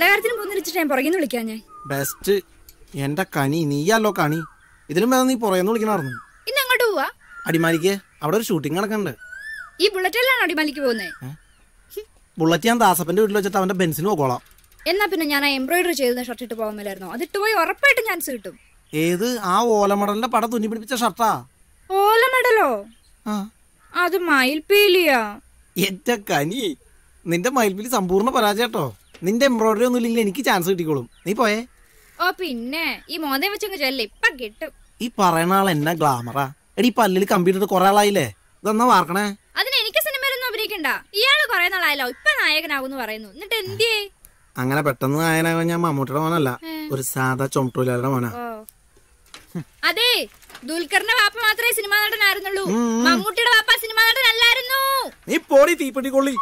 പലഹാരത്തിനും പോകുന്നിരിച്ചിട്ട് ഞാൻ പുറകിന്ന് വിളിക്കാൻ ഞാൻ ബെസ്റ്റ് എന്റെ കനി നീയല്ലോ കണി ഇതിലും വേണം നീ പുറയെന്ന് വിളിക്കണമായിരുന്നു ഇന്ന് അങ്ങോട്ട് പോവാ അടിമാലിക്ക് അവിടെ ഒരു ഷൂട്ടിംഗ് നടക്കണ്ട് ഈ ബുള്ളറ്റ് അല്ലാണ് അടിമാലിക്ക് പോകുന്നത് ബുള്ളറ്റ് ഞാൻ ദാസപ്പന്റെ വീട്ടിൽ വെച്ചിട്ട് അവന്റെ ബെൻസിന് പോകോളാം എന്നാ പിന്നെ ഞാൻ ആ എംബ്രോയിഡറി ചെയ്ത ഷർട്ട് ഇട്ട് പോകാൻ അതിട്ട് പോയി ഉറപ്പായിട്ട് ഞാൻ കിട്ടും ഏത് ആ ഓലമടലിന്റെ പട തുന്നി പിടിപ്പിച്ച ഷർട്ടാ ഓലമടലോ അത് മയിൽപീലിയാ എന്റെ കനി നിന്റെ മയിൽപീലി സമ്പൂർണ്ണ പരാജയട്ടോ നിന്റെ എംബ്രോയിഡറി ഒന്നും ഇല്ലെങ്കിൽ എനിക്ക് ചാൻസ് കിട്ടിക്കോളും നീ പോയേ ഓ പിന്നെ ഈ മോനെ വെച്ചങ്ങ് ചൊല്ല ഇപ്പൊ കിട്ടും ഈ പറയണ ആൾ എന്നാ ഗ്ലാമറാ എടി പല്ലിൽ കമ്പ്യൂട്ടർ കുറെ ആളായില്ലേ ഇതെന്നാ വാർക്കണേ അതിന് എനിക്ക് സിനിമയിലൊന്നും അഭിനയിക്കണ്ട ഇയാള് കുറെ നാളായല്ലോ ഇപ്പൊ നായകനാകുന്നു പറയുന്നു എന്നിട്ട് എന്തേ അങ്ങനെ പെട്ടെന്ന് നായകനാകാൻ ഞാൻ മമ്മൂട്ടിയുടെ മോനല്ല ഒരു സാധാ ചുമട്ടൂലാരുടെ മോനാ അതെ ദുൽഖറിന്റെ വാപ്പ മാത്രമേ സിനിമാ നടനായിരുന്നുള്ളൂ മമ്മൂട്ടിയുടെ വാപ്പ സിനിമാ നടൻ അല്ലായിരുന്നു നീ പോടി തീപ്പെട്ടിക്കൊള്ളി